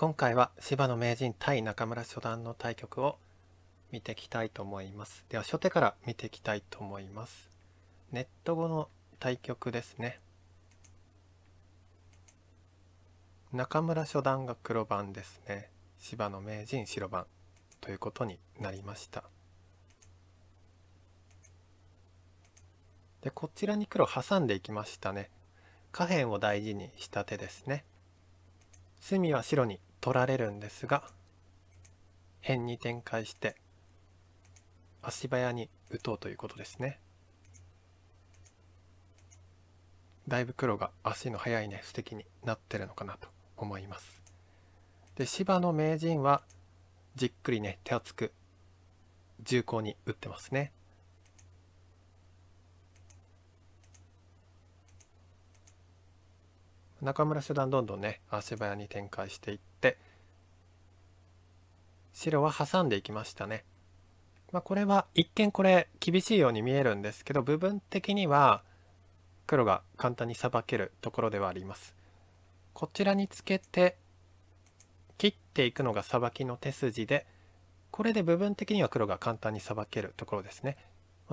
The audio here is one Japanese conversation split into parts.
今回は芝野名人対中村初段の対局を見ていきたいと思います。では初手から見ていきたいと思います。ネット後の対局ですね。中村初段が黒番ですね。芝野名人白番ということになりました。でこちらに黒挟んでいきましたね。下辺を大事にした手ですね。隅は白に取られるんですが辺に展開して足早に打とうということですねだいぶ黒が足の速いね布石になってるのかなと思いますで芝の名人はじっくりね手厚く重厚に打ってますね中村初段どんどんね足早に展開していって白は挟んでいきましたね。まあ、これは一見これ厳しいように見えるんですけど部分的には黒が簡単にさばけるところではあります。こちらにつけて切っていくのがさばきの手筋でこれで部分的には黒が簡単にさばけるところですね。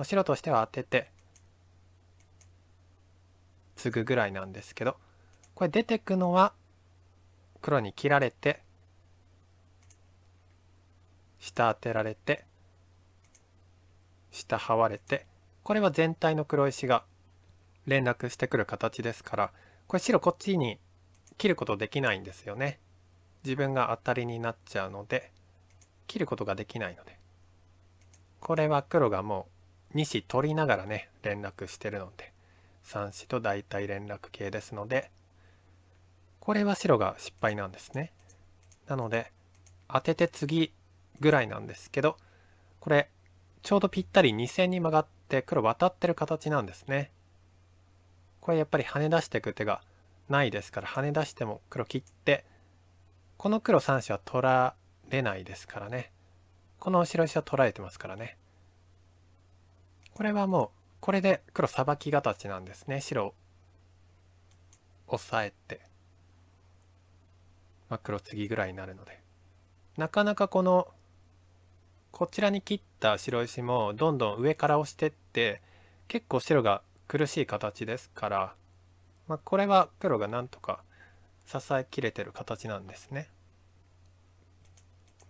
白としては当てて継ぐぐらいなんですけどこれ出てくのは黒に切られて下当てられて下這われてこれは全体の黒石が連絡してくる形ですからこれ白こっちに切ることできないんですよね。自分が当たりになっちゃうので切ることができないのでこれは黒がもう2子取りながらね連絡してるので3子と大体連絡系ですので。これは白が失敗なんですねなので当てて次ぐらいなんですけどこれちょうどぴったり2線に曲がって黒渡ってる形なんですねこれやっぱり跳ね出していく手がないですから跳ね出しても黒切ってこの黒3子は取られないですからねこの後ろ石は取られてますからねこれはもうこれで黒さばき形なんですね白を押さえてまあ、黒継ぎぐらいになるのでなかなかこのこちらに切った白石もどんどん上から押してって結構白が苦しい形ですから、まあ、これは黒がなんとか支えきれてる形なんですね。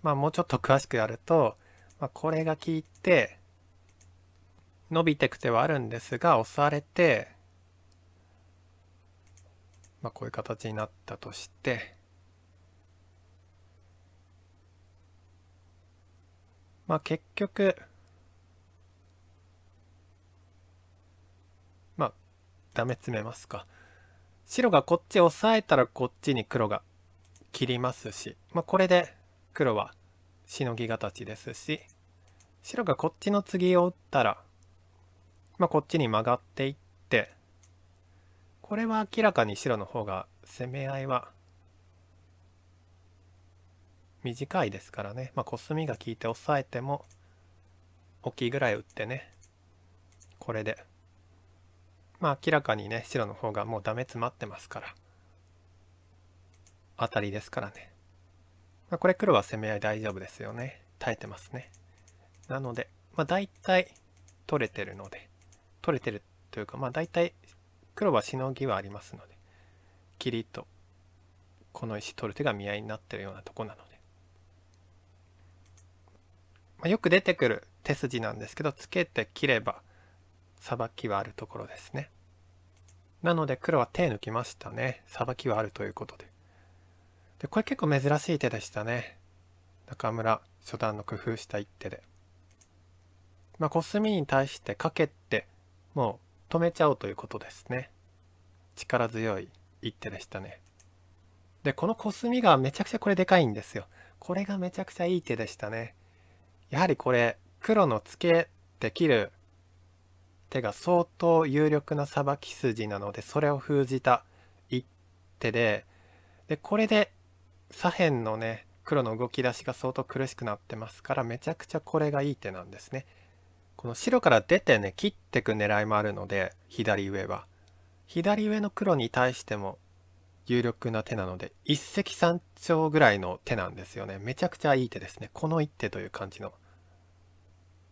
まあもうちょっと詳しくやると、まあ、これが効いて伸びてく手はあるんですが押されて、まあ、こういう形になったとしてまあ結局、まあ、ダメ詰めますか。白がこっち押さえたらこっちに黒が切りますし、まあこれで黒はしのぎ形ですし、白がこっちの次を打ったら、まあこっちに曲がっていって、これは明らかに白の方が攻め合いは短いですからね、まあ、コスミが効いてさえても大きいぐらい打ってねこれでまあ明らかにね白の方がもうダメ詰まってますから当たりですからね、まあ、これ黒は攻め合い大丈夫ですよね耐えてますねなのでまあ大体取れてるので取れてるというかまあ大体黒はしのぎはありますのでキリとこの石取る手が見合いになってるようなとこなのでまあ、よく出てくる手筋なんですけどつけて切ればさばきはあるところですねなので黒は手抜きましたねさばきはあるということででこれ結構珍しい手でしたね中村初段の工夫した一手でまあコスミに対してかけてもう止めちゃおうということですね力強い一手でしたねでこのコスミがめちゃくちゃこれでかいんですよこれがめちゃくちゃいい手でしたねやはりこれ黒のツケで切る手が相当有力なさばき筋なのでそれを封じた一手ででこれで左辺のね黒の動き出しが相当苦しくなってますからめちゃくちゃこれがいい手なんですね。この白から出てね切ってく狙いもあるので左上は。左上の黒に対しても有力な手なので一石三鳥ぐらいの手なんですよねめちゃくちゃいい手ですねこの一手という感じの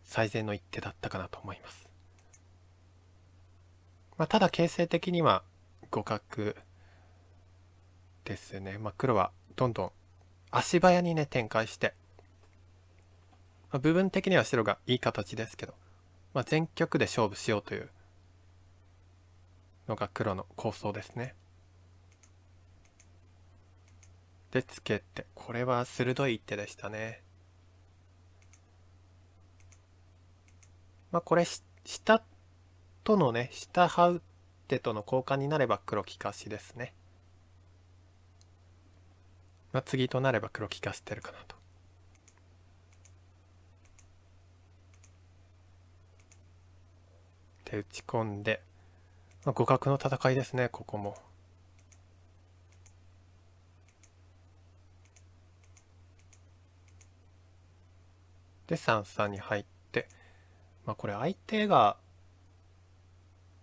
最善の一手だったかなと思います、まあ、ただ形勢的には互角ですね、まあ、黒はどんどん足早にね展開して、まあ、部分的には白がいい形ですけど、まあ、全局で勝負しようというのが黒の構想ですね。でツケてこれは鋭い一手でしたねまあこれ下とのね下ハウ手との交換になれば黒利かしですねまあ次となれば黒利かしてるかなとで打ち込んで、まあ、互角の戦いですねここも。で3三に入って、まあ、これ相手が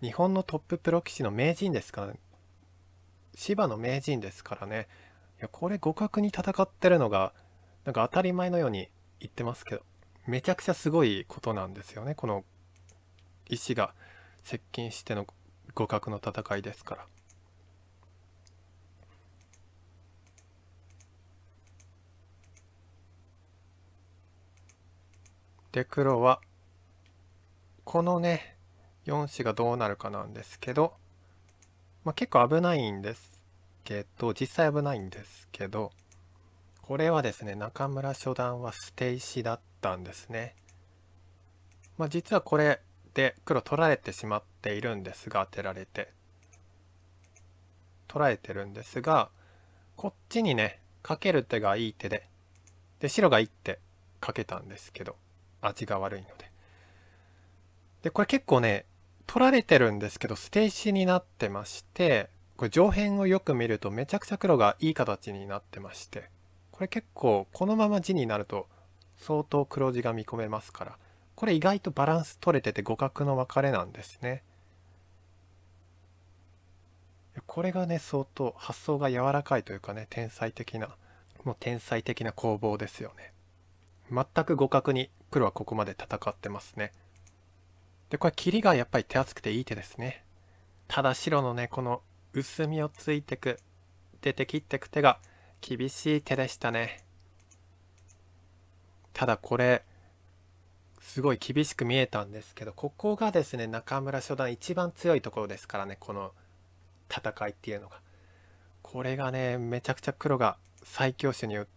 日本のトッププロ棋士の名人ですから、芝の名人ですからねいやこれ互角に戦ってるのがなんか当たり前のように言ってますけどめちゃくちゃすごいことなんですよねこの石が接近しての互角の戦いですから。で黒はこのね4子がどうなるかなんですけど、まあ、結構危ないんですけど実際危ないんですけどこれはですね中村初段は捨て石だったんですね。まあ、実はこれで黒取られてしまっているんですが当てられて取られてるんですがこっちにねかける手がいい手でで白が1手かけたんですけど味が悪いので。で、これ結構ね、取られてるんですけど、捨て石になってまして、これ上辺をよく見るとめちゃくちゃ黒がいい形になってまして、これ結構このまま地になると相当黒地が見込めますから、これ意外とバランス取れてて互角の分かれなんですね。これがね、相当発想が柔らかいというかね、天才的な、もう天才的な攻防ですよね。全く互角に黒はここまで戦ってますね。で、これ切りがやっぱり手厚くていい手ですね。ただ白のね、この薄みをついてく、出て切ってく手が厳しい手でしたね。ただこれ、すごい厳しく見えたんですけど、ここがですね、中村初段一番強いところですからね、この戦いっていうのが。これがね、めちゃくちゃ黒が最強手によって、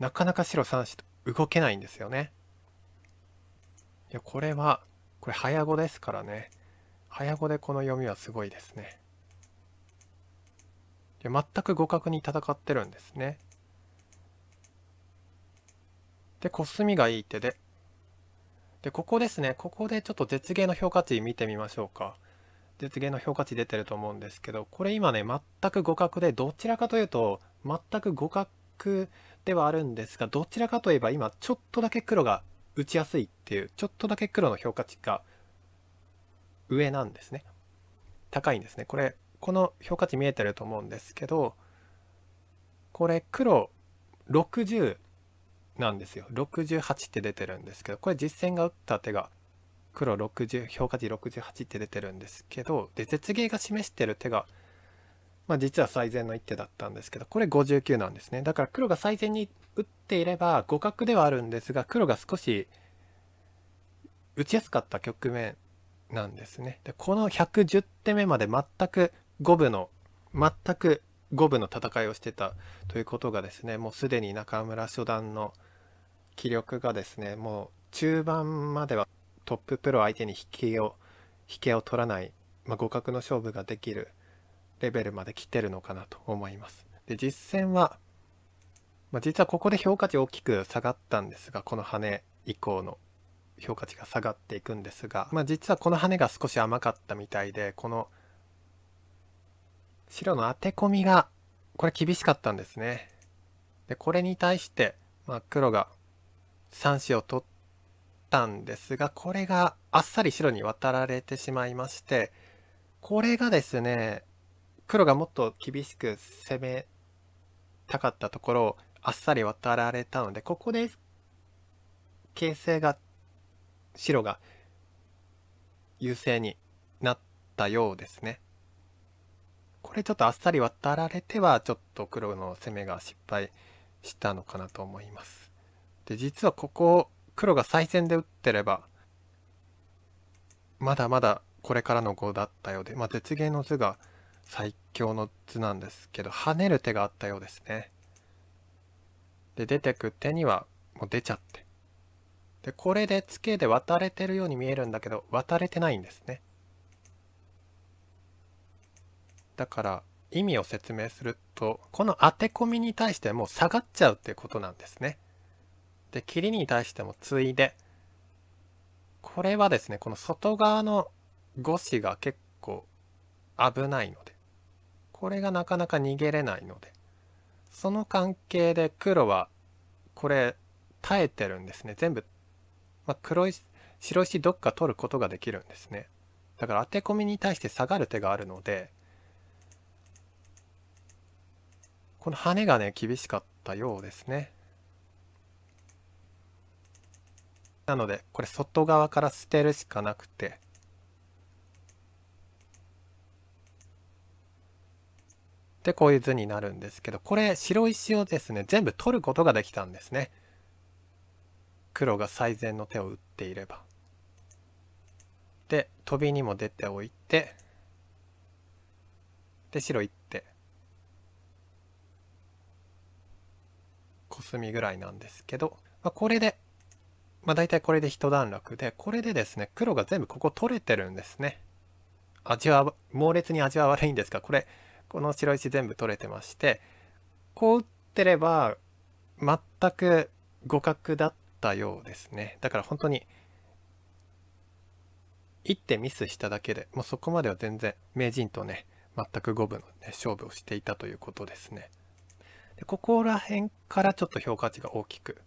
なかなか白3子と動けないんですよね。いやこれはこれ早碁ですからね早碁でこの読みはすごいですね。いや全く互角に戦ってるんですね。でコスミがいい手ででここですねここでちょっと絶芸の評価値見てみましょうか。絶芸の評価値出てると思うんですけどこれ今ね全く互角でどちらかというと全く互角ではあるんですが、どちらかといえば今ちょっとだけ黒が打ちやすいっていう、ちょっとだけ黒の評価値が上なんですね。高いんですね。これ、この評価値見えてると思うんですけど、これ黒60なんですよ。68って出てるんですけど、これ実戦が打った手が黒60、評価値68って出てるんですけど、で、絶芸が示してる手がまあ、実は最善の一手だったんですけどこれ59なんですねだから黒が最善に打っていれば互角ではあるんですが黒が少し打ちやすかった局面なんですねでこの110手目まで全く五分の全く五分の戦いをしてたということがですねもうすでに中村初段の気力がですねもう中盤まではトッププロ相手に引けを引けを取らない、まあ、互角の勝負ができるレベルまで来てるのかなと思います。で、実戦は、まあ、実はここで評価値大きく下がったんですが、この羽以降の評価値が下がっていくんですが、まあ、実はこの羽が少し甘かったみたいで、この白の当て込みが、これ厳しかったんですね。で、これに対して、まあ、黒が3子を取ったんですが、これがあっさり白に渡られてしまいまして、これがですね、黒がもっと厳しく攻めたかったところをあっさり渡られたのでここで形勢が白が優勢になったようですね。これちょっとあっさり渡られてはちょっと黒の攻めが失敗したのかなと思います。で実はここ黒が再戦で打ってればまだまだこれからの碁だったようで、まあ、絶芸の図が最強の図なんですけど跳ねる手があったようですねで出てく手にはもう出ちゃってでこれでツケで渡れてるように見えるんだけど渡れてないんですねだから意味を説明するとこのアテコミに対してもう下がっちゃうっていうことなんですねで切りに対してもついでこれはですねこの外側の5子が結構危ないのでこれがなかなか逃げれないのでその関係で黒はこれ耐えてるんですね全部、まあ、黒石白石どっか取ることができるんですねだから当て込みに対して下がる手があるのでこの羽がね厳しかったようですねなのでこれ外側から捨てるしかなくてでこういう図になるんですけどこれ白石をですね全部取ることができたんですね黒が最善の手を打っていればでトビにも出ておいてで白っ手コスミぐらいなんですけど、まあ、これで、まあ、大体これで一段落でこれでですね黒が全部ここ取れてるんですね味は猛烈に味は悪いんですがこれこの白石全部取れてましてこう打ってれば全く互角だったようですねだから本当に一手ミスしただけでもうそこまでは全然名人とね全く五分の、ね、勝負をしていたということですねでここら辺からちょっと評価値が大きく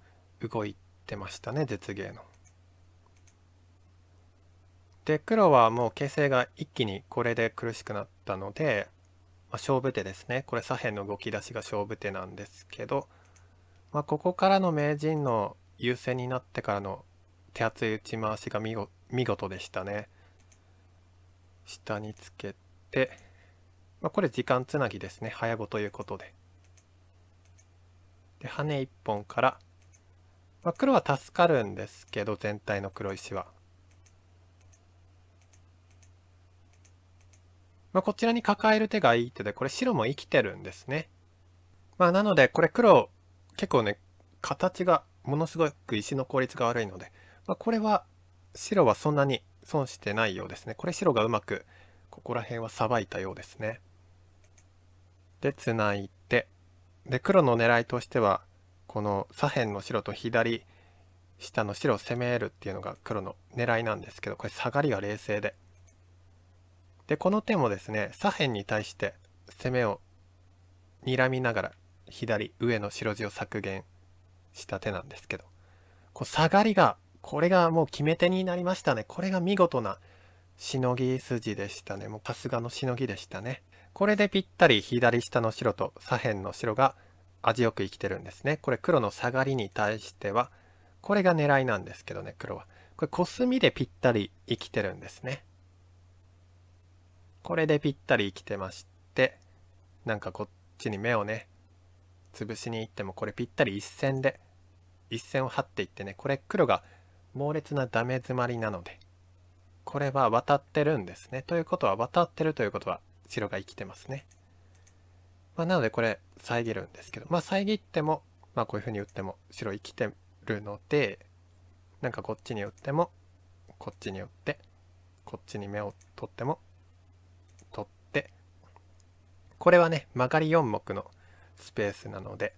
動いてましたね絶芸の。で黒はもう形勢が一気にこれで苦しくなったのでまあ、勝負手ですね。これ左辺の動き出しが勝負手なんですけど、まあ、ここからの名人の優勢になってからの手厚い打ち回しが見事でしたね。下につけて、まあ、これ時間つなぎですね。早碁ということで。で、羽1本から、まあ、黒は助かるんですけど、全体の黒石は。まあ、こちらにカカえる手がいい手で、これ白も生きてるんですね。まあ、なので、これ黒、結構ね、形がものすごく石の効率が悪いので、まあ、これは白はそんなに損してないようですね。これ白がうまく、ここら辺はさばいたようですね。で、つないで、で、黒の狙いとしては、この左辺の白と左下の白を攻めるっていうのが黒の狙いなんですけど、これ下がりが冷静で、でこの手もですね左辺に対して攻めを睨みながら左上の白地を削減した手なんですけどこう下がりがこれがもう決め手になりましたねこれが見事なしのぎ筋でしたねもう春日のしのぎでしたねこれでぴったり左下の白と左辺の白が味よく生きてるんですねこれ黒の下がりに対してはこれが狙いなんですけどね黒はこれコスミでぴったり生きてるんですねこれでぴったり生きてましてなんかこっちに目をね潰しに行ってもこれぴったり一線で一線を張っていってねこれ黒が猛烈なダメ詰まりなのでこれは渡ってるんですねということは渡ってるということは白が生きてますね、まあ、なのでこれ遮るんですけどまあ遮ってもまあこういうふうに打っても白生きてるのでなんかこっちに打ってもこっちに打ってこっちに目を取ってもこれはね曲がり4目のスペースなので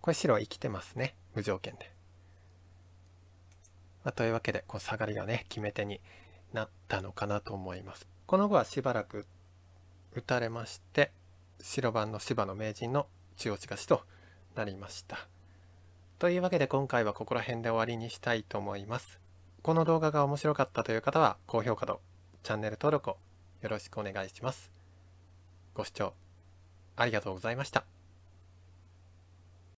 これ白は生きてますね無条件で。まあ、というわけでこう下がりがね決め手になったのかなと思います。この後はしばらく打たれまして白番の芝の名人の中央し勝ちとなりました。というわけで今回はここら辺で終わりにしたいと思います。この動画が面白かったという方は高評価とチャンネル登録をよろしくお願いします。ご視聴ありがとうございました。